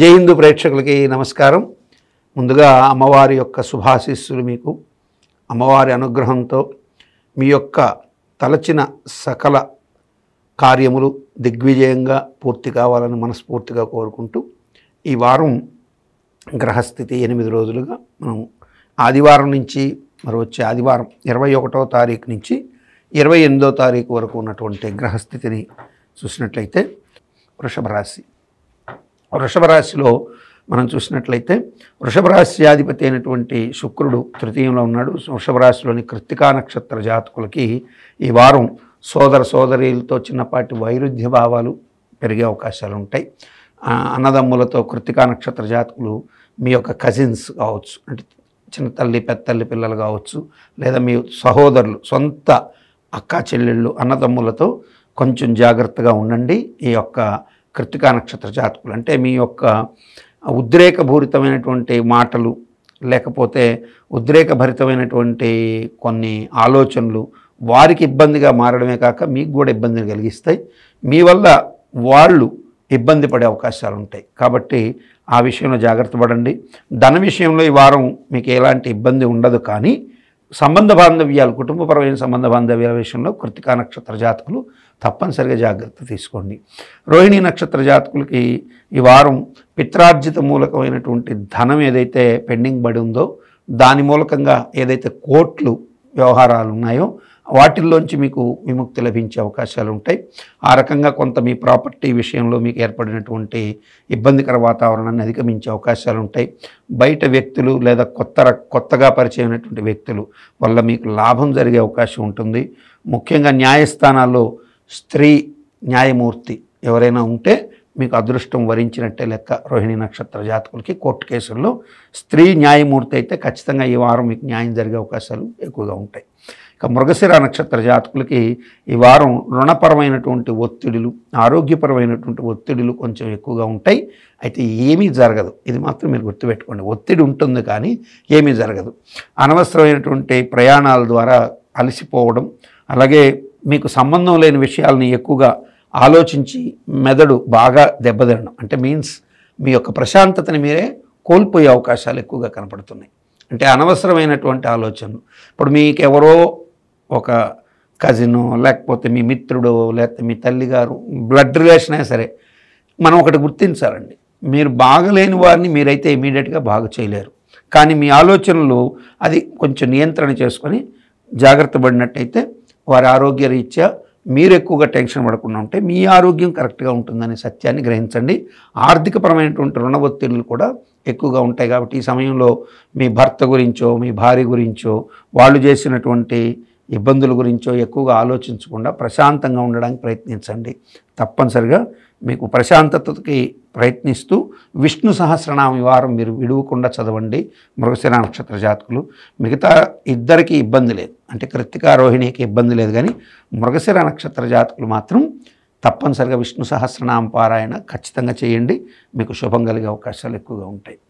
జై హిందూ ప్రేక్షకులకి నమస్కారం ముందుగా అమ్మవారి యొక్క శుభాశీస్సులు మీకు అమ్మవారి అనుగ్రహంతో మీ యొక్క తలచిన సకల కార్యములు దిగ్విజయంగా పూర్తి కావాలని మనస్ఫూర్తిగా కోరుకుంటూ ఈ వారం గ్రహస్థితి ఎనిమిది రోజులుగా మనం ఆదివారం నుంచి మరి వచ్చే ఆదివారం ఇరవై ఒకటో తారీఖు నుంచి ఇరవై ఎనిమిదో తారీఖు వరకు ఉన్నటువంటి గ్రహస్థితిని చూసినట్లయితే వృషభ రాశి వృషభ రాశిలో మనం చూసినట్లయితే వృషభ రాశ్యాధిపతి అయినటువంటి శుక్రుడు తృతీయంలో ఉన్నాడు వృషభ రాశిలోని కృత్తికా నక్షత్ర జాతకులకి ఈ వారం సోదర సోదరీలతో చిన్నపాటి వైరుధ్య భావాలు పెరిగే అవకాశాలు ఉంటాయి అన్నదమ్ములతో కృత్తికా నక్షత్ర జాతకులు మీ యొక్క కజిన్స్ కావచ్చు అంటే చిన్న తల్లి పెద్దల్లి పిల్లలు కావచ్చు లేదా మీ సహోదరులు సొంత అక్కా చెల్లెళ్ళు అన్నదమ్ములతో కొంచెం జాగ్రత్తగా ఉండండి ఈ యొక్క కృతికా నక్షత్ర జాతకులు అంటే మీ యొక్క ఉద్రేకభూరితమైనటువంటి మాటలు లేకపోతే ఉద్రేకభరితమైనటువంటి కొన్ని ఆలోచనలు వారికి ఇబ్బందిగా మారడమే కాక మీకు కూడా ఇబ్బందిని కలిగిస్తాయి మీ వల్ల వాళ్ళు ఇబ్బంది పడే అవకాశాలు ఉంటాయి కాబట్టి ఆ విషయంలో జాగ్రత్త పడండి ధన విషయంలో ఈ వారం మీకు ఎలాంటి ఇబ్బంది ఉండదు కానీ సంబంధ బాంధవ్యాలు కుటుంబపరమైన సంబంధ బాంధవ్యాల విషయంలో కృతికా నక్షత్ర జాతకులు తప్పనిసరిగా జాగ్రత్త తీసుకోండి రోహిణి నక్షత్ర జాతకులకి ఈ వారం పిత్రార్జిత మూలకమైనటువంటి ధనం ఏదైతే పెండింగ్ పడి ఉందో దాని మూలకంగా ఏదైతే కోట్లు వ్యవహారాలు ఉన్నాయో వాటిల్లోంచి మీకు విముక్తి లభించే అవకాశాలు ఉంటాయి ఆ రకంగా కొంత మీ ప్రాపర్టీ విషయంలో మీకు ఏర్పడినటువంటి ఇబ్బందికర వాతావరణాన్ని అధిగమించే అవకాశాలు ఉంటాయి బయట వ్యక్తులు లేదా కొత్త కొత్తగా పరిచయమైనటువంటి వ్యక్తులు వల్ల మీకు లాభం జరిగే అవకాశం ఉంటుంది ముఖ్యంగా న్యాయస్థానాల్లో స్త్రీ న్యాయమూర్తి ఎవరైనా ఉంటే మీకు అదృష్టం వరించినట్టే లెక్క రోహిణి నక్షత్ర జాతకులకి కోర్టు కేసుల్లో స్త్రీ న్యాయమూర్తి అయితే ఖచ్చితంగా ఈ వారం మీకు న్యాయం జరిగే అవకాశాలు ఎక్కువగా ఉంటాయి ఇక మృగశిర నక్షత్ర జాతకులకి ఈ వారం రుణపరమైనటువంటి ఒత్తిడులు ఆరోగ్యపరమైనటువంటి ఒత్తిడులు కొంచెం ఎక్కువగా ఉంటాయి అయితే ఏమీ జరగదు ఇది మాత్రం మీరు గుర్తుపెట్టుకోండి ఒత్తిడి ఉంటుంది కానీ ఏమీ జరగదు అనవసరమైనటువంటి ప్రయాణాల ద్వారా అలసిపోవడం అలాగే మీకు సంబంధం లేని విషయాలని ఎక్కువగా ఆలోచించి మెదడు బాగా దెబ్బతినడం అంటే మీన్స్ మీ యొక్క ప్రశాంతతని మీరే కోల్పోయే అవకాశాలు ఎక్కువగా కనపడుతున్నాయి అంటే అనవసరమైనటువంటి ఆలోచనలు ఇప్పుడు మీకు ఎవరో ఒక కజిను లేకపోతే మీ మిత్రుడో లేకపోతే మీ తల్లిగారు బ్లడ్ రిలేషన్ అయినా సరే మనం ఒకటి గుర్తించాలండి మీరు బాగలేని వారిని మీరైతే ఇమీడియట్గా బాగు చేయలేరు కానీ మీ ఆలోచనలు అది కొంచెం నియంత్రణ చేసుకొని జాగ్రత్త పడినట్టయితే వారి ఆరోగ్య రీత్యా మీరు ఎక్కువగా టెన్షన్ పడకుండా ఉంటే మీ ఆరోగ్యం కరెక్ట్గా ఉంటుందనే సత్యాన్ని గ్రహించండి ఆర్థికపరమైనటువంటి రుణ ఒత్తిళ్ళు కూడా ఎక్కువగా ఉంటాయి కాబట్టి ఈ సమయంలో మీ భర్త గురించో మీ భార్య గురించో వాళ్ళు చేసినటువంటి ఇబ్బందుల గురించో ఎక్కువగా ఆలోచించకుండా ప్రశాంతంగా ఉండడానికి ప్రయత్నించండి తప్పనిసరిగా మీకు ప్రశాంతతకి ప్రయత్నిస్తూ విష్ణు సహస్రనామ వివారం మీరు విడువకుండా చదవండి మృగశిర నక్షత్ర జాతకులు మిగతా ఇద్దరికి ఇబ్బంది లేదు అంటే కృత్తికారోహిణికి రోహిణికి ఇబ్బంది లేదు కానీ మృగశిర నక్షత్ర జాతకులు మాత్రం తప్పనిసరిగా విష్ణు సహస్రనామ పారాయణ ఖచ్చితంగా చేయండి మీకు శుభం కలిగే అవకాశాలు ఎక్కువగా ఉంటాయి